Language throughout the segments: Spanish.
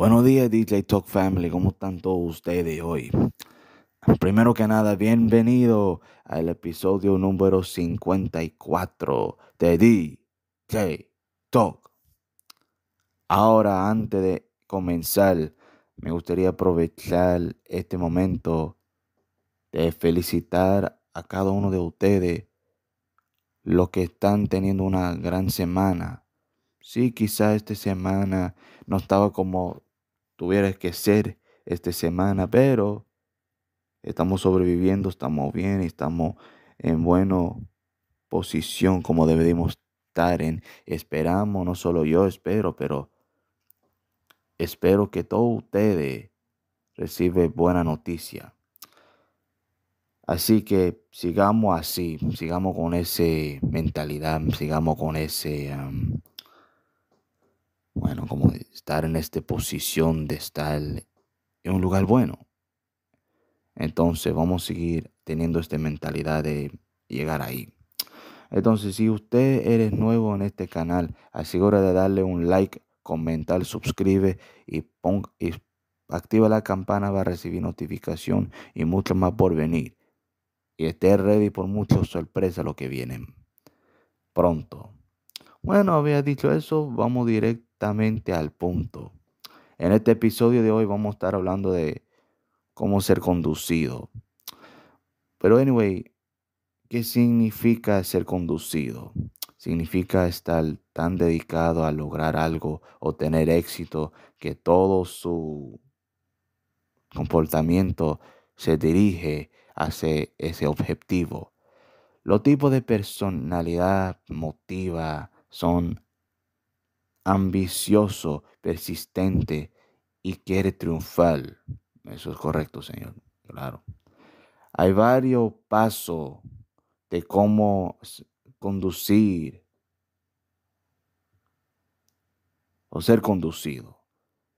Buenos días DJ Talk Family, ¿cómo están todos ustedes hoy? Primero que nada, bienvenido al episodio número 54 de DJ Talk. Ahora, antes de comenzar, me gustaría aprovechar este momento de felicitar a cada uno de ustedes, los que están teniendo una gran semana. Sí, quizás esta semana no estaba como tuviera que ser esta semana, pero estamos sobreviviendo, estamos bien, estamos en buena posición como debemos estar en. Esperamos, no solo yo espero, pero espero que todos ustedes reciban buena noticia. Así que sigamos así, sigamos con esa mentalidad, sigamos con ese bueno, como estar en esta posición de estar en un lugar bueno. Entonces vamos a seguir teniendo esta mentalidad de llegar ahí. Entonces, si usted es nuevo en este canal, asegura de darle un like, comentar, suscribe y, pon, y activa la campana para recibir notificación y mucho más por venir. Y esté ready por muchas sorpresas lo que vienen pronto. Bueno, había dicho eso, vamos directo al punto. En este episodio de hoy vamos a estar hablando de cómo ser conducido. Pero anyway, ¿qué significa ser conducido? Significa estar tan dedicado a lograr algo o tener éxito que todo su comportamiento se dirige hacia ese objetivo. Los tipos de personalidad motiva son ambicioso, persistente y quiere triunfar. Eso es correcto, Señor. Claro. Hay varios pasos de cómo conducir o ser conducido.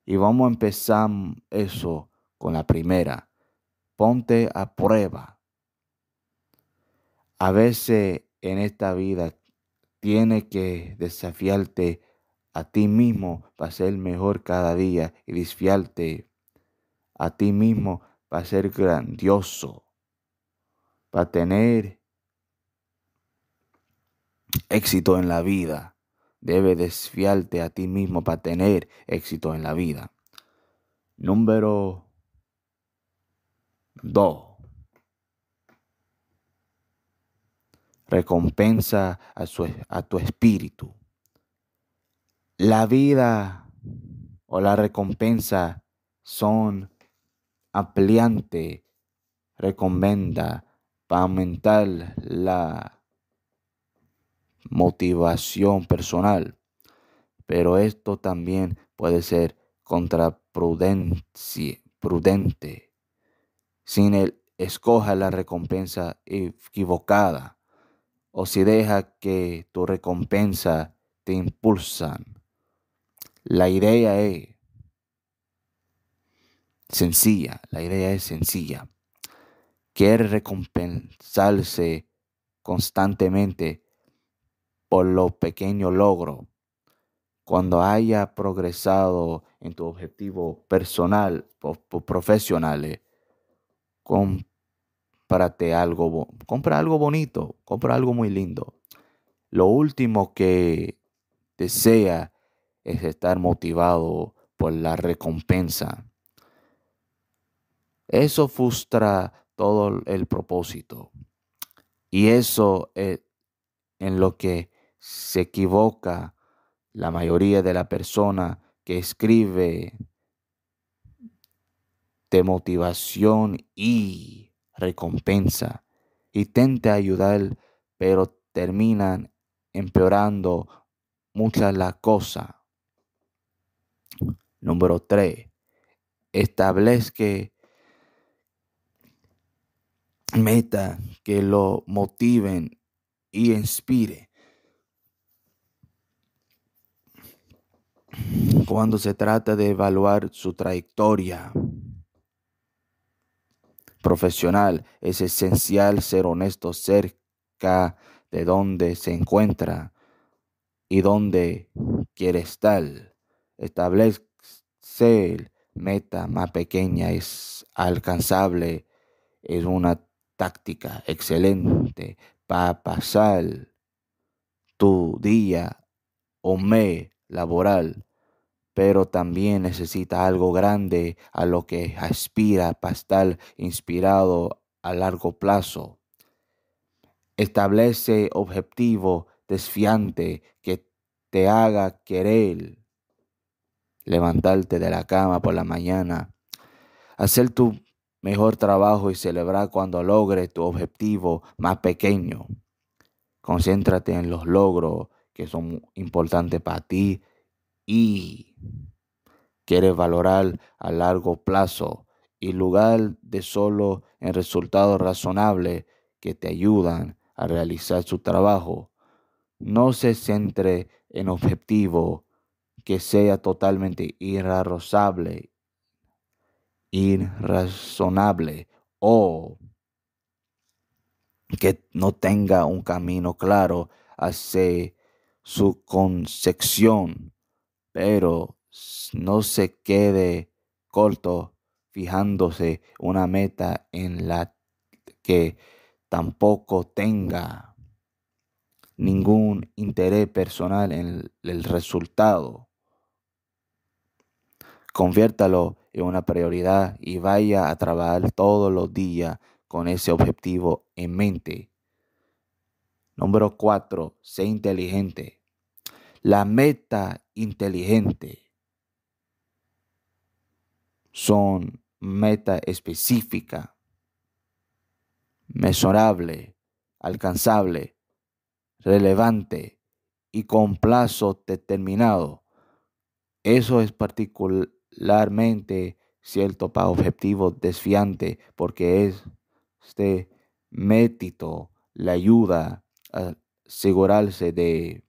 Y vamos a empezar eso con la primera. Ponte a prueba. A veces en esta vida tiene que desafiarte a ti mismo para ser mejor cada día y desfiarte a ti mismo para ser grandioso, para tener éxito en la vida. Debe desfiarte a ti mismo para tener éxito en la vida. Número 2. Recompensa a, a tu espíritu. La vida o la recompensa son ampliante, recomenda para aumentar la motivación personal. Pero esto también puede ser prudente. Sin el escoja la recompensa equivocada o si deja que tu recompensa te impulsa. La idea es sencilla, la idea es sencilla. Quiere recompensarse constantemente por los pequeños logros. Cuando haya progresado en tu objetivo personal o, profesional, eh, algo, compra algo bonito, compra algo muy lindo. Lo último que desea es estar motivado por la recompensa. Eso frustra todo el propósito. Y eso es en lo que se equivoca la mayoría de la persona que escribe de motivación y recompensa. Y Intenta ayudar, pero terminan empeorando muchas las cosas. Número 3. Establezca meta que lo motiven y inspire. Cuando se trata de evaluar su trayectoria profesional, es esencial ser honesto cerca de dónde se encuentra y dónde quiere estar. Establezca ser meta más pequeña es alcanzable es una táctica excelente para pasar tu día o mes laboral, pero también necesita algo grande a lo que aspira para estar inspirado a largo plazo. Establece objetivo desfiante que te haga querer levantarte de la cama por la mañana, hacer tu mejor trabajo y celebrar cuando logres tu objetivo más pequeño. Concéntrate en los logros que son importantes para ti y quieres valorar a largo plazo y lugar de solo en resultados razonables que te ayudan a realizar su trabajo. No se centre en objetivos que sea totalmente irrazonable, irrazonable o que no tenga un camino claro hacia su concepción, pero no se quede corto fijándose una meta en la que tampoco tenga ningún interés personal en el resultado. Conviértalo en una prioridad y vaya a trabajar todos los días con ese objetivo en mente. Número cuatro, sé inteligente. La meta inteligente son meta específica, mesurable, alcanzable, relevante y con plazo determinado. Eso es particular mente cierto para objetivos desfiante porque es este método, la ayuda a asegurarse de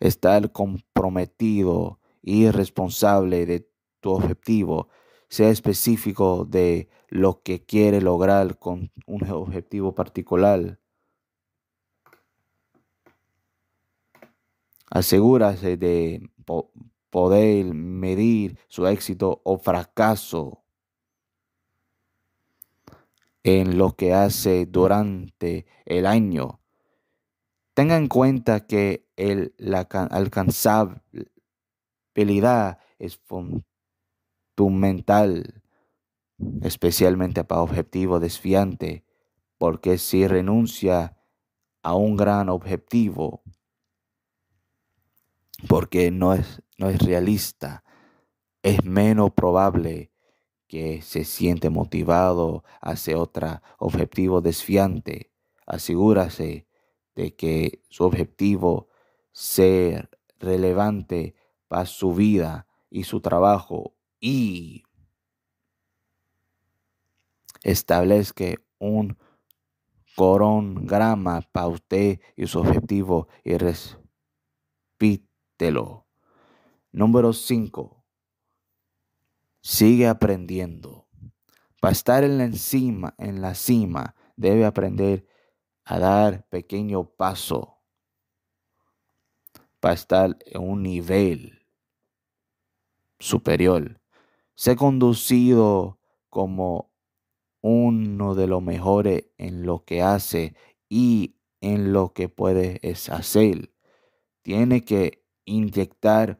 estar comprometido y responsable de tu objetivo. Sea específico de lo que quiere lograr con un objetivo particular. Asegúrase de poder medir su éxito o fracaso en lo que hace durante el año. Tenga en cuenta que el, la alcanzabilidad es fundamental, especialmente para objetivo desfiante. porque si renuncia a un gran objetivo, porque no es, no es realista. Es menos probable que se siente motivado hacia otro objetivo desfiante. Asegúrase de que su objetivo sea relevante para su vida y su trabajo y establezca un corongrama para usted y su objetivo y respete Número 5. Sigue aprendiendo. Para estar en la, encima, en la cima, debe aprender a dar pequeño paso. Para estar en un nivel superior. Sé conducido como uno de los mejores en lo que hace y en lo que puede hacer. Tiene que inyectar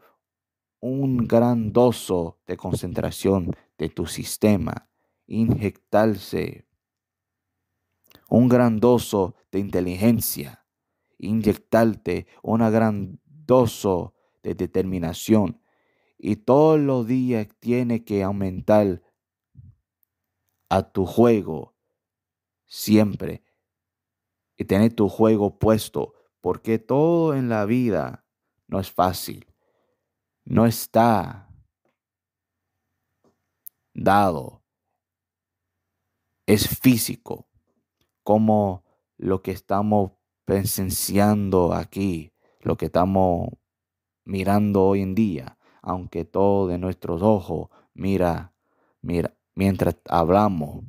un gran de concentración de tu sistema, inyectarse un gran doso de inteligencia, inyectarte una gran doso de determinación y todos los días tiene que aumentar a tu juego siempre y tener tu juego puesto porque todo en la vida no es fácil. No está dado. Es físico, como lo que estamos presenciando aquí, lo que estamos mirando hoy en día, aunque todo de nuestros ojos mira, mira, mientras hablamos.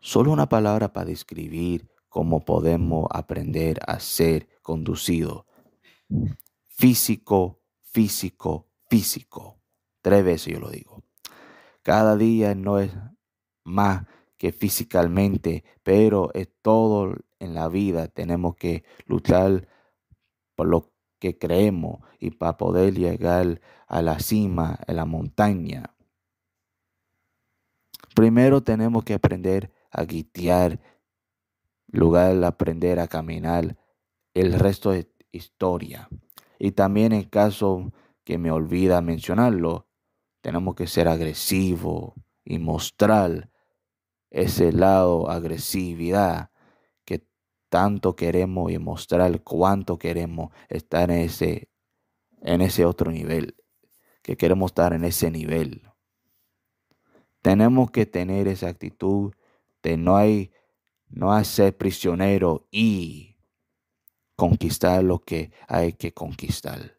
Solo una palabra para describir cómo podemos aprender a ser conducido. Físico, físico, físico. Tres veces yo lo digo. Cada día no es más que físicamente, pero es todo en la vida. Tenemos que luchar por lo que creemos y para poder llegar a la cima, a la montaña. Primero tenemos que aprender a guitear, lugar de aprender a caminar, el resto de historia. Y también en caso que me olvida mencionarlo, tenemos que ser agresivos y mostrar ese lado agresividad que tanto queremos y mostrar cuánto queremos estar en ese, en ese otro nivel, que queremos estar en ese nivel. Tenemos que tener esa actitud de no, hay, no hacer prisionero y conquistar lo que hay que conquistar.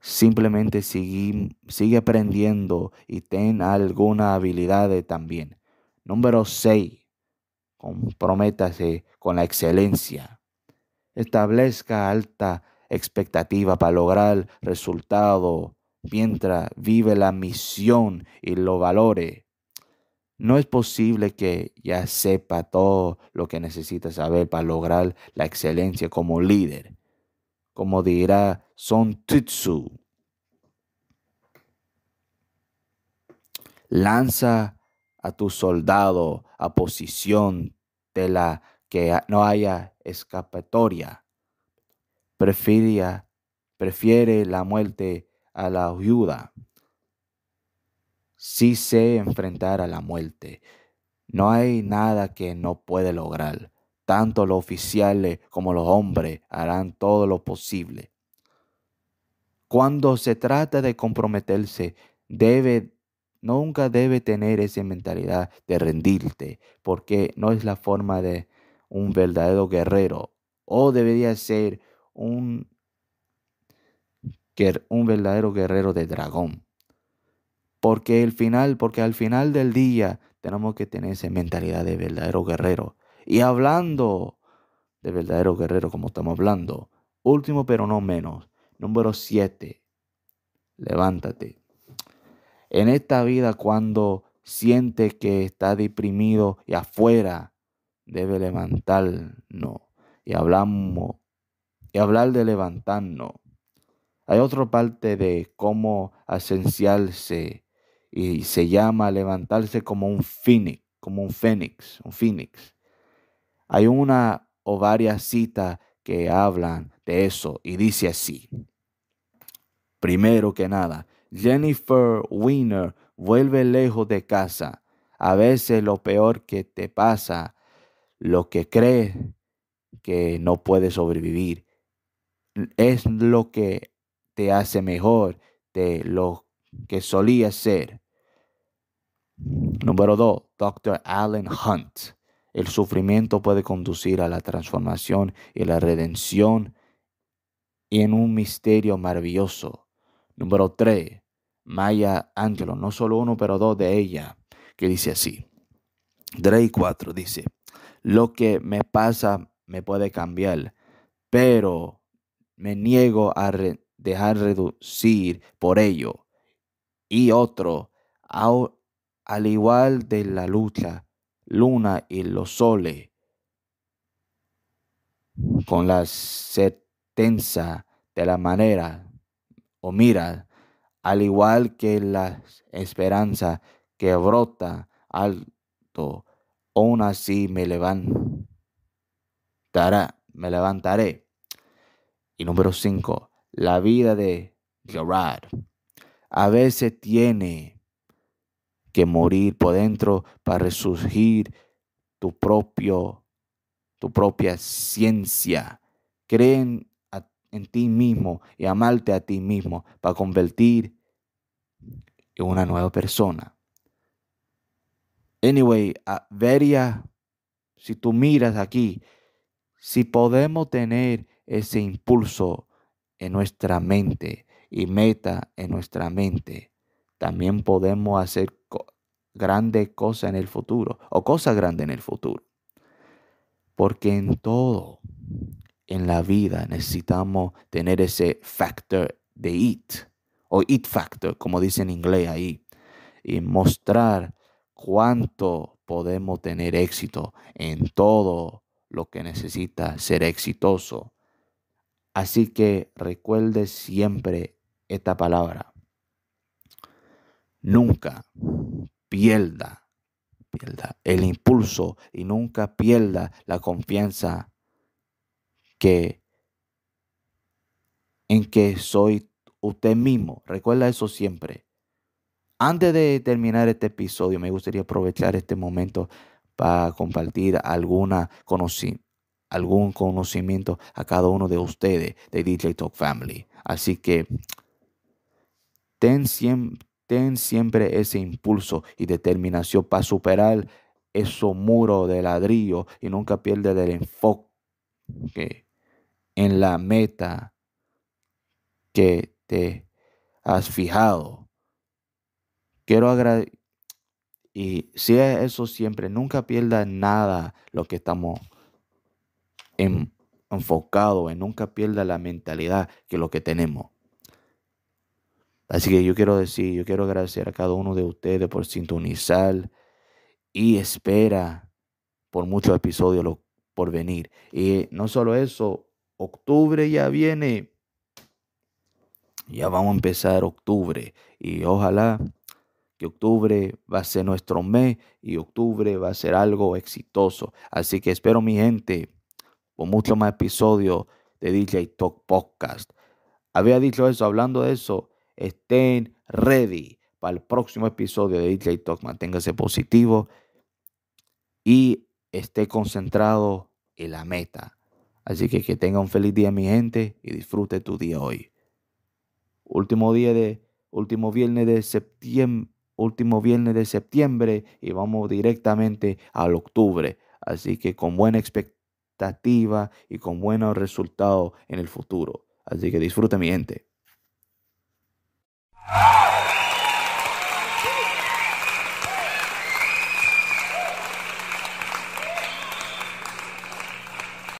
Simplemente sigue, aprendiendo y ten alguna habilidad también. Número 6. Comprométase con la excelencia. Establezca alta expectativa para lograr resultado mientras vive la misión y lo valore. No es posible que ya sepa todo lo que necesita saber para lograr la excelencia como líder. Como dirá Son Tzu. Lanza a tu soldado a posición de la que no haya escapatoria. prefiere la muerte a la ayuda. Si sé enfrentar a la muerte. No hay nada que no puede lograr. Tanto los oficiales como los hombres harán todo lo posible. Cuando se trata de comprometerse, debe, nunca debe tener esa mentalidad de rendirte, porque no es la forma de un verdadero guerrero. O debería ser un, un verdadero guerrero de dragón. Porque el final, porque al final del día tenemos que tener esa mentalidad de verdadero guerrero. Y hablando de verdadero guerrero, como estamos hablando, último pero no menos, número siete. levántate. En esta vida, cuando sientes que está deprimido y afuera, debe levantarnos. Y hablamos, y hablar de levantarnos. Hay otra parte de cómo asenciarse y se llama levantarse como un fénix, como un fénix, un fénix. Hay una o varias citas que hablan de eso y dice así. Primero que nada, Jennifer Wiener vuelve lejos de casa. A veces lo peor que te pasa, lo que crees que no puedes sobrevivir, es lo que te hace mejor de lo que solía ser. Número 2. Dr. Allen Hunt. El sufrimiento puede conducir a la transformación y la redención en un misterio maravilloso. Número 3. Maya Angelou. No solo uno, pero dos de ella. Que dice así. 3 4 dice. Lo que me pasa me puede cambiar, pero me niego a dejar reducir por ello y otro, al igual de la lucha, luna y los soles, con la sentencia de la manera o mira, al igual que la esperanza que brota alto, aún así me dará me levantaré. Y número 5, la vida de Gerard a veces tiene que morir por dentro para resurgir tu propio tu propia ciencia. Creen en ti mismo y amarte a ti mismo para convertir en una nueva persona. Anyway, vería, si tú miras aquí, si podemos tener ese impulso en nuestra mente y meta en nuestra mente, también podemos hacer grandes cosas en el futuro o cosas grandes en el futuro. Porque en todo, en la vida, necesitamos tener ese factor de it o it factor, como dice en inglés ahí, y mostrar cuánto podemos tener éxito en todo lo que necesita ser exitoso. Así que recuerde siempre esta palabra. Nunca pierda, pierda el impulso y nunca pierda la confianza que en que soy usted mismo. Recuerda eso siempre. Antes de terminar este episodio, me gustaría aprovechar este momento para compartir alguna algún conocimiento a cada uno de ustedes de DJ Talk Family. Así que Ten, siempre ese impulso y determinación para superar esos muros de ladrillo y nunca pierdas el enfoque en la meta que te has fijado. Quiero agradecer. Y si es eso siempre, nunca pierdas nada lo que estamos en, enfocados en, nunca pierda la mentalidad que lo que tenemos. Así que yo quiero decir, yo quiero agradecer a cada uno de ustedes por sintonizar y espera por muchos episodios por venir. Y no solo eso, octubre ya viene. Ya vamos a empezar octubre y ojalá que octubre va a ser nuestro mes y octubre va a ser algo exitoso. Así que espero mi gente por muchos más episodios de DJ Talk Podcast. Había dicho eso, hablando de eso, estén ready para el próximo episodio de DJ Talk. Manténgase positivo y esté concentrado en la meta. Así que que tenga un feliz día mi gente y disfrute tu día hoy. Último día de último viernes de septiembre, último viernes de septiembre y vamos directamente al octubre. Así que con buena expectativa y con buenos resultados en el futuro. Así que disfrute mi gente.